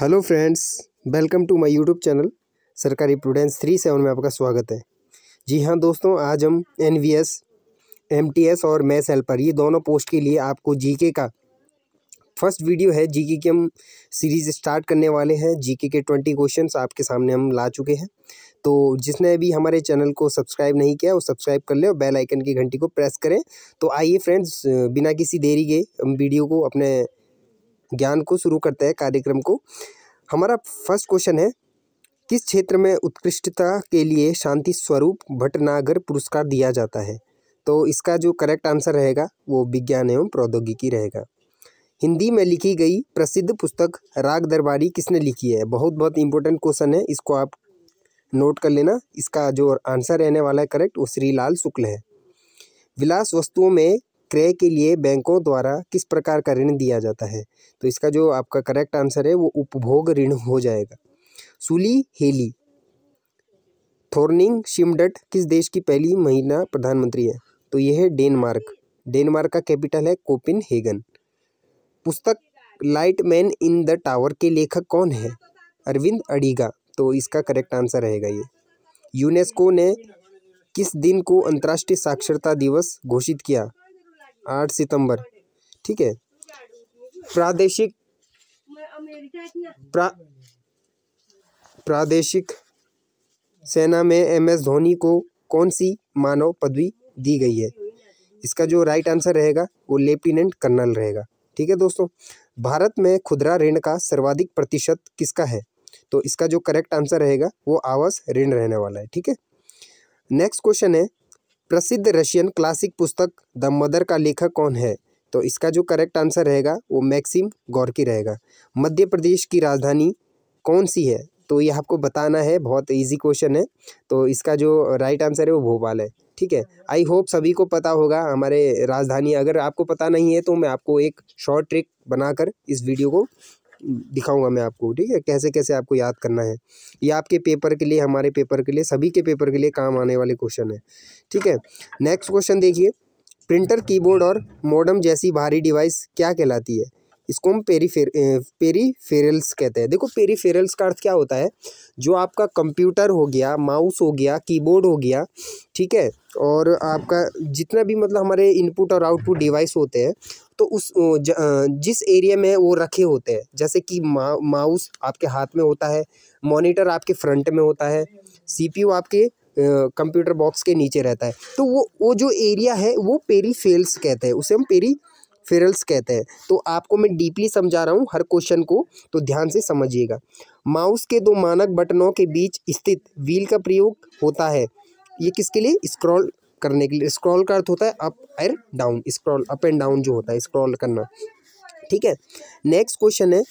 hello friends welcome to my YouTube channel सरकारी prudence three seven में आपका स्वागत है जी हाँ दोस्तों आज हम N V S M T S और मैथ्स हेल्पर ये दोनों पोस्ट के लिए आपको जी के का फर्स्ट वीडियो है जी के की हम सीरीज़ स्टार्ट करने वाले हैं जी के के ट्वेंटी क्वेश्चन आपके सामने हम ला चुके हैं तो जिसने अभी हमारे चैनल को सब्सक्राइब नहीं किया वो सब्सक्राइब कर ले और बेल आइकन की घंटी को प्रेस करें तो आइए फ्रेंड्स बिना किसी देरी के हम वीडियो को अपने ज्ञान को शुरू करते हैं कार्यक्रम को हमारा फर्स्ट क्वेश्चन है किस क्षेत्र में उत्कृष्टता के लिए शांति स्वरूप भटनागर पुरस्कार दिया जाता है तो इसका जो करेक्ट आंसर रहेगा वो विज्ञान एवं प्रौद्योगिकी रहेगा हिंदी में लिखी गई प्रसिद्ध पुस्तक राग दरबारी किसने लिखी है बहुत बहुत इंपॉर्टेंट क्वेश्चन है इसको आप नोट कर लेना इसका जो आंसर रहने वाला है करेक्ट वो श्रीलाल शुक्ल है विलास वस्तुओं में क्रय के लिए बैंकों द्वारा किस प्रकार का ऋण दिया जाता है तो इसका जो आपका करेक्ट आंसर है वो उपभोग ऋण हो जाएगा सुली हेली थोर्निंग शिमडट किस देश की पहली महिला प्रधानमंत्री है तो यह है डेनमार्क डेनमार्क का कैपिटल है कोपिन हेगन पुस्तक light man in the tower के लेखक कौन है अरविंद अडीगा तो इसका करेक्ट आंसर रहेगा ये यूनेस्को ने किस दिन को अंतर्राष्ट्रीय साक्षरता दिवस घोषित किया आठ सितंबर ठीक है प्रादेशिक प्रा, प्रादेशिक सेना में एम एस धोनी को कौन सी मानव पदवी दी गई है इसका जो राइट आंसर रहेगा वो लेफ्टिनेंट कर्नल रहेगा ठीक है दोस्तों भारत में खुदरा ऋण का सर्वाधिक प्रतिशत किसका है तो इसका जो करेक्ट आंसर रहेगा वो आवास ऋण रहने वाला है ठीक है नेक्स्ट क्वेश्चन है प्रसिद्ध रशियन क्लासिक पुस्तक द मदर का लेखक कौन है तो इसका जो करेक्ट आंसर रहेगा वो मैक्सिम गौरकी रहेगा मध्य प्रदेश की राजधानी कौन सी है तो ये आपको बताना है बहुत इजी क्वेश्चन है तो इसका जो राइट आंसर है वो भोपाल है ठीक है आई होप सभी को पता होगा हमारे राजधानी अगर आपको पता नहीं है तो मैं आपको एक शॉर्ट ट्रिक बनाकर इस वीडियो को दिखाऊंगा मैं आपको ठीक है कैसे कैसे आपको याद करना है ये आपके पेपर के लिए हमारे पेपर के लिए सभी के पेपर के लिए काम आने वाले क्वेश्चन है ठीक है नेक्स्ट क्वेश्चन देखिए प्रिंटर कीबोर्ड और मॉडम जैसी भारी डिवाइस क्या कहलाती है इसको हम पेरीफेर पेरीफेरल्स कहते हैं देखो पेरीफेरल्स का अर्थ क्या होता है जो आपका कंप्यूटर हो गया माउस हो गया कीबोर्ड हो गया ठीक है और आपका जितना भी मतलब हमारे इनपुट और आउटपुट डिवाइस होते हैं तो उस ज, जिस एरिया में वो रखे होते हैं जैसे कि मा, माउस आपके हाथ में होता है मोनीटर आपके फ्रंट में होता है सी आपके कंप्यूटर बॉक्स के नीचे रहता है तो वो वो जो एरिया है वो पेरीफेल्स कहते हैं उसे हम पेरी फेरल्स कहते हैं तो आपको मैं डीपली समझा रहा हूँ हर क्वेश्चन को तो ध्यान से समझिएगा माउस के दो मानक बटनों के बीच स्थित व्हील का प्रयोग होता है ये किसके लिए स्क्रॉल करने के लिए स्क्रॉल का अर्थ होता है up or down scroll up and down जो होता है स्क्रॉल करना ठीक है नेक्स्ट क्वेश्चन है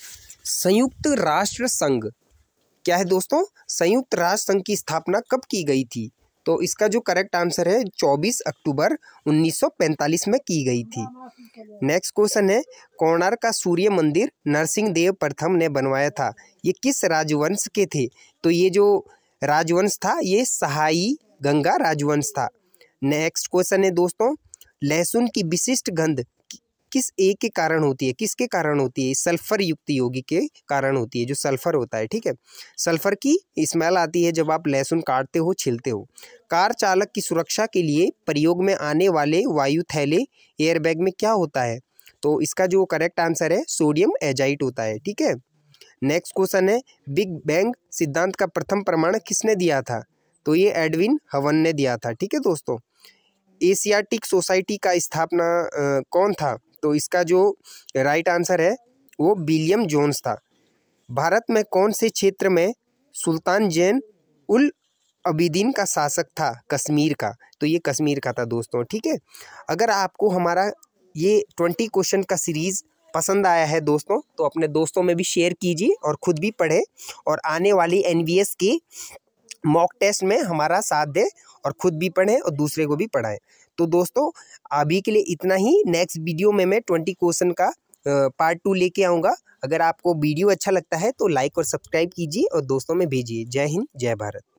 संयुक्त राष्ट्र संघ क्या है दोस्तों संयुक्त राष्ट्र संघ की स्थापना कब की गई थी तो इसका जो करेक्ट आंसर है 24 अक्टूबर 1945 में की गई थी नेक्स्ट क्वेश्चन है कोणार का सूर्य मंदिर नरसिंह देव प्रथम ने बनवाया था ये किस राजवंश के थे तो ये जो राजवंश था ये सहाई गंगा राजवंश था नेक्स्ट क्वेश्चन है दोस्तों लहसुन की विशिष्ट गंध किस एक के कारण होती है किसके कारण होती है सल्फर युक्त योगी के कारण होती है जो सल्फर होता है ठीक है सल्फर की स्मेल आती है जब आप लहसुन काटते हो छिलते हो कार चालक की सुरक्षा के लिए प्रयोग में आने वाले वायु थैले एयरबैग में क्या होता है तो इसका जो करेक्ट आंसर है सोडियम एजाइट होता है ठीक है नेक्स्ट क्वेश्चन है बिग बैंग सिद्धांत का प्रथम प्रमाण किसने दिया था तो ये एडविन हवन ने दिया था ठीक है दोस्तों एशियाटिक सोसाइटी का स्थापना कौन था तो इसका जो राइट आंसर है वो विलियम जोन्स था भारत में कौन से क्षेत्र में सुल्तान जैन उल अबिदीन का शासक था कश्मीर का तो ये कश्मीर का था दोस्तों ठीक है अगर आपको हमारा ये ट्वेंटी क्वेश्चन का सीरीज़ पसंद आया है दोस्तों तो अपने दोस्तों में भी शेयर कीजिए और ख़ुद भी पढ़े और आने वाली एन की मॉक टेस्ट में हमारा साथ दे और ख़ुद भी पढ़ें और दूसरे को भी पढ़ाएं तो दोस्तों अभी के लिए इतना ही नेक्स्ट वीडियो में मैं ट्वेंटी क्वेश्चन का पार्ट टू लेके आऊँगा अगर आपको वीडियो अच्छा लगता है तो लाइक और सब्सक्राइब कीजिए और दोस्तों में भेजिए जय हिंद जय भारत